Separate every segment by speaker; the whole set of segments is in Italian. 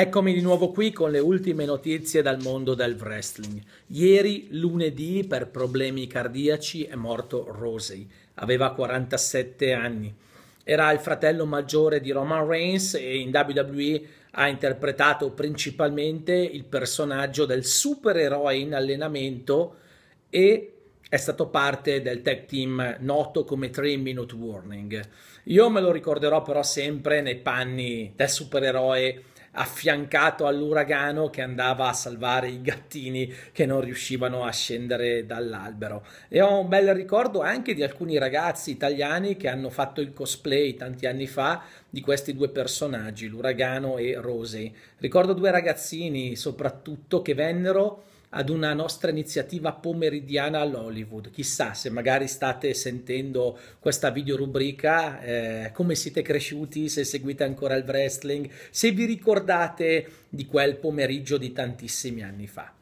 Speaker 1: Eccomi di nuovo qui con le ultime notizie dal mondo del wrestling. Ieri, lunedì, per problemi cardiaci è morto Rosey. Aveva 47 anni. Era il fratello maggiore di Roman Reigns e in WWE ha interpretato principalmente il personaggio del supereroe in allenamento e è stato parte del tag team noto come 3 Minute Warning. Io me lo ricorderò però sempre nei panni del supereroe affiancato all'uragano che andava a salvare i gattini che non riuscivano a scendere dall'albero. E ho un bel ricordo anche di alcuni ragazzi italiani che hanno fatto il cosplay tanti anni fa di questi due personaggi, l'uragano e Rosy. Ricordo due ragazzini soprattutto che vennero ad una nostra iniziativa pomeridiana all'Hollywood. Chissà se magari state sentendo questa videorubrica, eh, come siete cresciuti, se seguite ancora il wrestling, se vi ricordate di quel pomeriggio di tantissimi anni fa.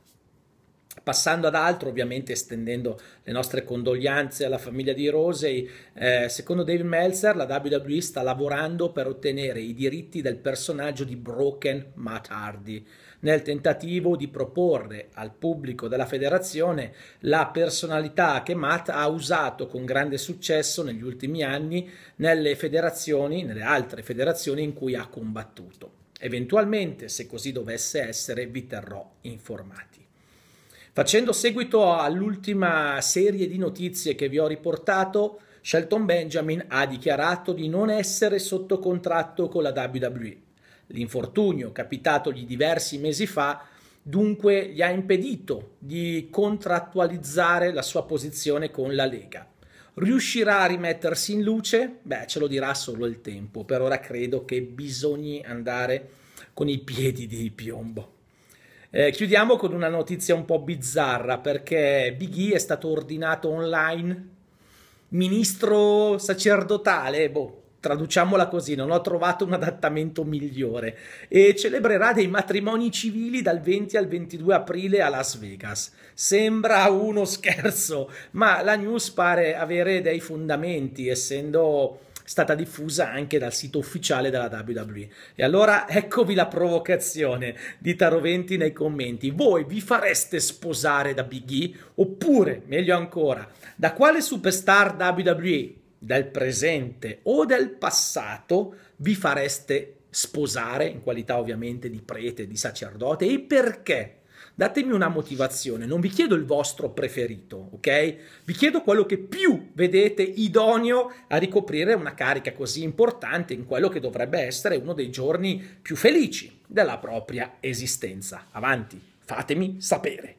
Speaker 1: Passando ad altro, ovviamente estendendo le nostre condoglianze alla famiglia di Rosey, eh, secondo David Meltzer la WWE sta lavorando per ottenere i diritti del personaggio di Broken Matt Hardy nel tentativo di proporre al pubblico della federazione la personalità che Matt ha usato con grande successo negli ultimi anni nelle federazioni, nelle altre federazioni in cui ha combattuto. Eventualmente, se così dovesse essere, vi terrò informati. Facendo seguito all'ultima serie di notizie che vi ho riportato, Shelton Benjamin ha dichiarato di non essere sotto contratto con la WWE. L'infortunio capitatogli diversi mesi fa dunque gli ha impedito di contrattualizzare la sua posizione con la Lega. Riuscirà a rimettersi in luce? Beh, ce lo dirà solo il tempo. Per ora credo che bisogni andare con i piedi di piombo. Eh, chiudiamo con una notizia un po' bizzarra perché Big E è stato ordinato online ministro sacerdotale, boh, traduciamola così, non ho trovato un adattamento migliore, e celebrerà dei matrimoni civili dal 20 al 22 aprile a Las Vegas. Sembra uno scherzo, ma la news pare avere dei fondamenti, essendo stata diffusa anche dal sito ufficiale della WWE. E allora eccovi la provocazione di Taroventi nei commenti. Voi vi fareste sposare da Big E? Oppure, meglio ancora, da quale superstar WWE del presente o del passato vi fareste sposare in qualità ovviamente di prete, di sacerdote e perché? datemi una motivazione, non vi chiedo il vostro preferito, ok? Vi chiedo quello che più vedete idoneo a ricoprire una carica così importante in quello che dovrebbe essere uno dei giorni più felici della propria esistenza. Avanti, fatemi sapere.